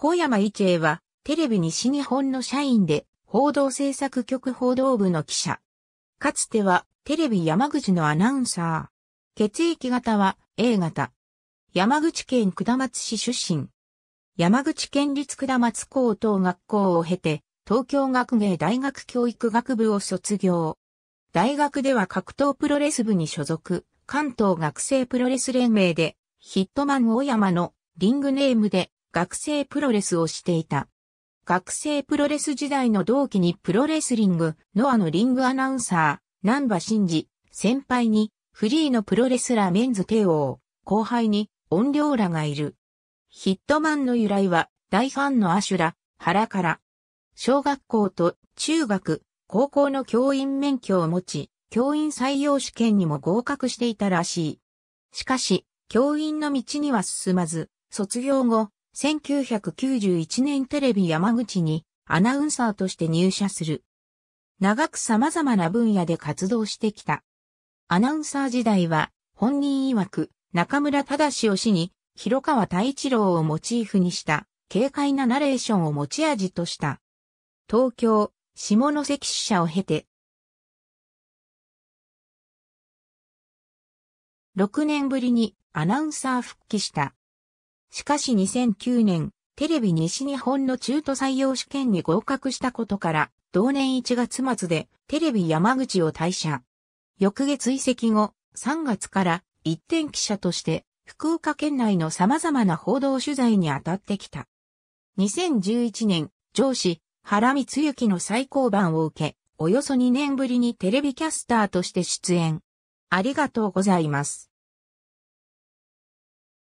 小山一英は、テレビ西日本の社員で、報道制作局報道部の記者。かつては、テレビ山口のアナウンサー。血液型は、A 型。山口県下松市出身。山口県立下松高等学校を経て、東京学芸大学教育学部を卒業。大学では格闘プロレス部に所属、関東学生プロレス連盟で、ヒットマン大山のリングネームで学生プロレスをしていた。学生プロレス時代の同期にプロレスリング、ノアのリングアナウンサー、南波真嗣、先輩に、フリーのプロレスラーメンズ帝王、後輩に、音量らがいる。ヒットマンの由来は、大ファンのアシュラ、原から。小学校と中学、高校の教員免許を持ち、教員採用試験にも合格していたらしい。しかし、教員の道には進まず、卒業後、1991年テレビ山口にアナウンサーとして入社する。長く様々な分野で活動してきた。アナウンサー時代は本人曰く中村忠を死に広川太一郎をモチーフにした軽快なナレーションを持ち味とした。東京、下関支社を経て、6年ぶりにアナウンサー復帰した。しかし2009年、テレビ西日本の中途採用試験に合格したことから、同年1月末でテレビ山口を退社。翌月移籍後、3月から一点記者として福岡県内の様々な報道取材に当たってきた。2011年、上司、原光幸の最高版を受け、およそ2年ぶりにテレビキャスターとして出演。ありがとうございます。